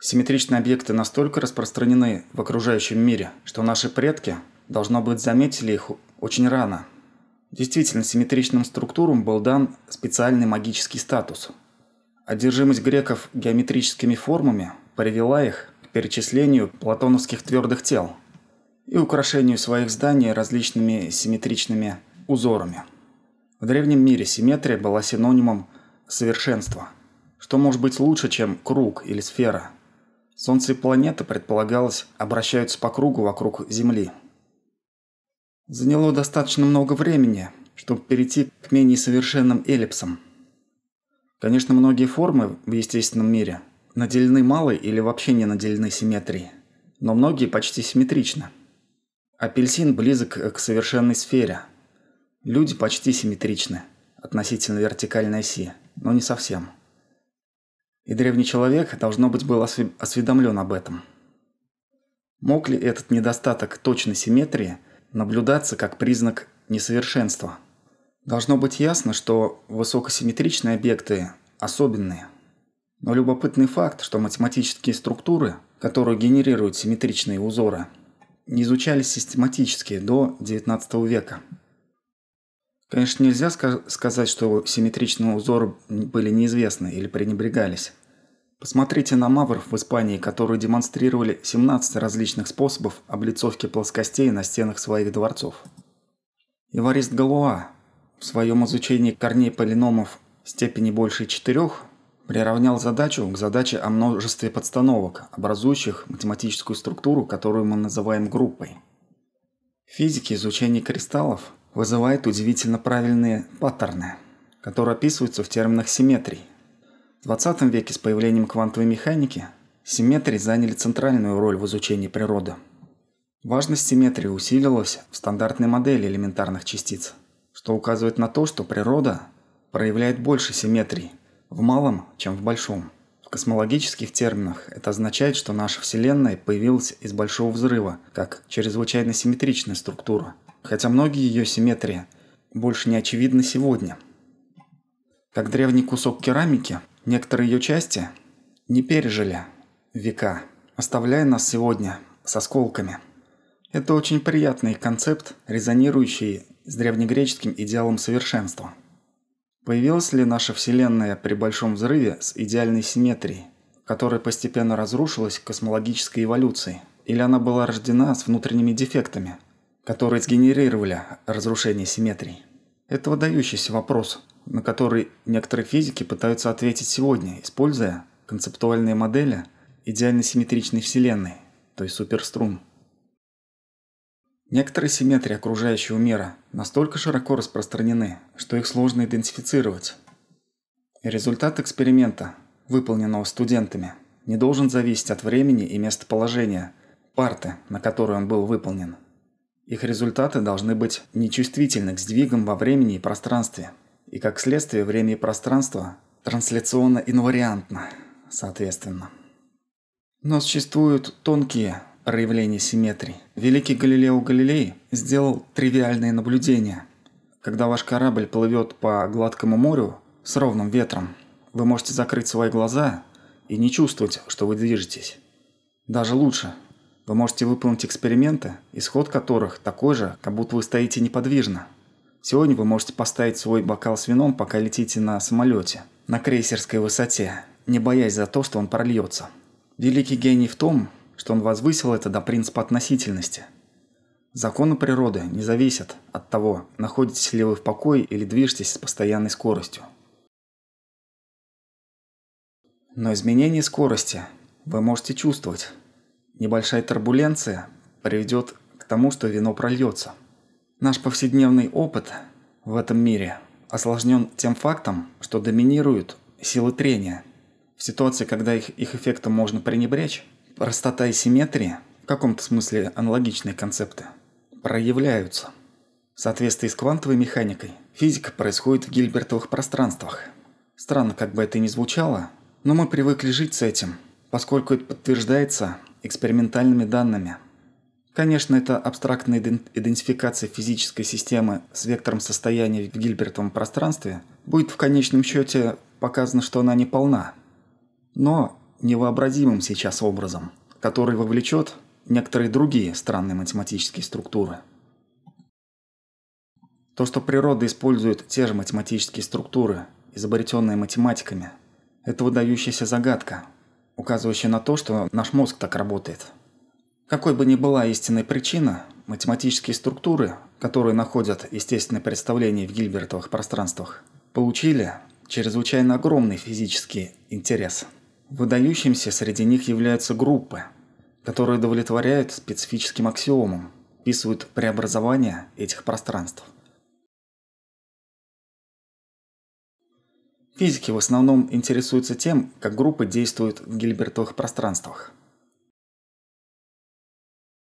Симметричные объекты настолько распространены в окружающем мире, что наши предки, должно быть, заметили их очень рано. Действительно, симметричным структурам был дан специальный магический статус. Одержимость греков геометрическими формами привела их к перечислению платоновских твердых тел и украшению своих зданий различными симметричными узорами. В древнем мире симметрия была синонимом совершенства. Что может быть лучше, чем круг или сфера – Солнце и планеты, предполагалось, обращаются по кругу вокруг Земли. Заняло достаточно много времени, чтобы перейти к менее совершенным эллипсам. Конечно, многие формы в естественном мире наделены малой или вообще не наделены симметрией, но многие почти симметричны. Апельсин близок к совершенной сфере. Люди почти симметричны относительно вертикальной оси, но не совсем и древний человек, должно быть, был осведомлен об этом. Мог ли этот недостаток точной симметрии наблюдаться как признак несовершенства? Должно быть ясно, что высокосимметричные объекты особенные. Но любопытный факт, что математические структуры, которые генерируют симметричные узоры, не изучались систематически до XIX века – Конечно, нельзя сказать, что симметричные узоры были неизвестны или пренебрегались. Посмотрите на мавров в Испании, которые демонстрировали 17 различных способов облицовки плоскостей на стенах своих дворцов. Иварист Галуа в своем изучении корней полиномов степени больше четырех приравнял задачу к задаче о множестве подстановок, образующих математическую структуру, которую мы называем группой. Физики физике изучение кристаллов вызывает удивительно правильные паттерны, которые описываются в терминах симметрий. В 20 веке с появлением квантовой механики симметрии заняли центральную роль в изучении природы. Важность симметрии усилилась в стандартной модели элементарных частиц, что указывает на то, что природа проявляет больше симметрий в малом, чем в большом. В космологических терминах это означает, что наша Вселенная появилась из Большого Взрыва, как чрезвычайно симметричная структура, хотя многие ее симметрии больше не очевидны сегодня. Как древний кусок керамики, некоторые ее части не пережили века, оставляя нас сегодня с осколками. Это очень приятный концепт, резонирующий с древнегреческим идеалом совершенства. Появилась ли наша Вселенная при Большом Взрыве с идеальной симметрией, которая постепенно разрушилась космологической эволюцией? Или она была рождена с внутренними дефектами – которые сгенерировали разрушение симметрий. Это выдающийся вопрос, на который некоторые физики пытаются ответить сегодня, используя концептуальные модели идеально симметричной Вселенной, то есть суперструн. Некоторые симметрии окружающего мира настолько широко распространены, что их сложно идентифицировать. И результат эксперимента, выполненного студентами, не должен зависеть от времени и местоположения парты, на которой он был выполнен – их результаты должны быть нечувствительны к сдвигам во времени и пространстве, и как следствие время и пространство трансляционно-инвариантно, соответственно. Но существуют тонкие проявления симметрии. Великий Галилео Галилей сделал тривиальные наблюдения. Когда ваш корабль плывет по гладкому морю с ровным ветром, вы можете закрыть свои глаза и не чувствовать, что вы движетесь. Даже лучше – вы можете выполнить эксперименты, исход которых такой же, как будто вы стоите неподвижно. Сегодня вы можете поставить свой бокал с вином, пока летите на самолете, на крейсерской высоте, не боясь за то, что он прольется. Великий гений в том, что он возвысил это до принципа относительности. Законы природы не зависят от того, находитесь ли вы в покое или движетесь с постоянной скоростью. Но изменение скорости вы можете чувствовать. Небольшая турбуленция приведет к тому, что вино прольется. Наш повседневный опыт в этом мире осложнен тем фактом, что доминируют силы трения. В ситуации, когда их, их эффектом можно пренебречь, простота и симметрия, в каком-то смысле аналогичные концепты, проявляются. В соответствии с квантовой механикой, физика происходит в гильбертовых пространствах. Странно, как бы это ни звучало, но мы привыкли жить с этим, поскольку это подтверждается экспериментальными данными. Конечно, это абстрактная идентификация физической системы с вектором состояния в Гильбертовом пространстве будет в конечном счете показано, что она не полна, но невообразимым сейчас образом, который вовлечет некоторые другие странные математические структуры. То, что природа использует те же математические структуры, изобретенные математиками, это выдающаяся загадка – указывающее на то, что наш мозг так работает. Какой бы ни была истинная причина, математические структуры, которые находят естественное представление в Гильбертовых пространствах, получили чрезвычайно огромный физический интерес. Выдающимся среди них являются группы, которые удовлетворяют специфическим аксиомам, вписывают преобразование этих пространств. Физики в основном интересуются тем, как группы действуют в гильбертовых пространствах.